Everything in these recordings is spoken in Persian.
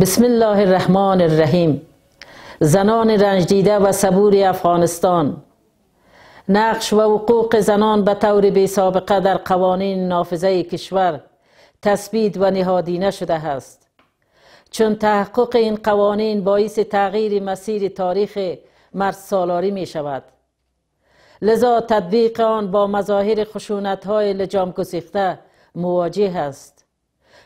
بسم الله الرحمن الرحیم زنان رنجدیده و صبور افغانستان نقش و حقوق زنان به طور بی سابقه در قوانین نافذه کشور تثبیت و نهادینه شده است چون تحقق این قوانین باعث تغییر مسیر تاریخ مرد سالاری می شود لذا تطبیق آن با مظاهر خشونت های لجام کسیخته مواجه است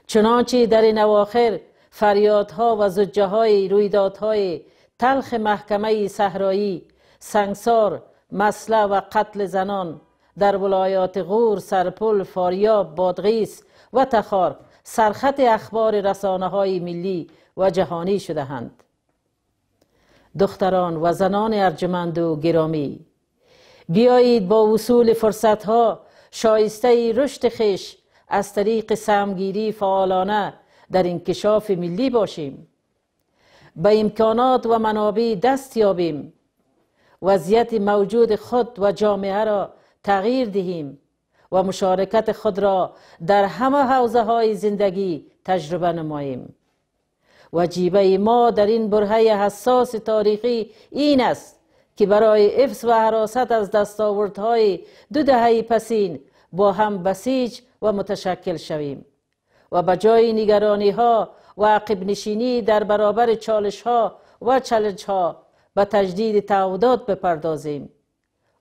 چنانچه در این اواخر فریادها و زجه های رویدادهای تلخ محکمه صحرایی سنگسار مسله و قتل زنان در ولایات غور، سرپل، فاریاب، بادغیس و تخار سرخط اخبار رسانه های ملی و جهانی شدهاند. دختران و زنان ارجمند و گرامی بیایید با وصول فرصتها شایسته رشد خش از طریق سمگیری فعالانه در انکشاف ملی باشیم به امکانات و منابع دست یابیم وضعیت موجود خود و جامعه را تغییر دهیم و مشارکت خود را در همه حوزه های زندگی تجربه نماییم وجیبه ما در این برهه حساس تاریخی این است که برای افس و حراست از دستاوردهای دو دهه پسین با هم بسیج و متشکل شویم و به جای نگرانی ها و عقب نشینی در برابر چالش ها و چلنج ها به تجدید تعهدات بپردازیم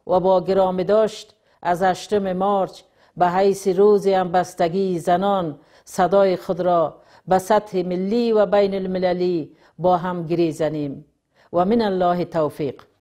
و با گرام داشت از 8 مارچ به حیث روز همبستگی زنان صدای خود را به سطح ملی و بین المللی با هم زنیم و من الله توفیق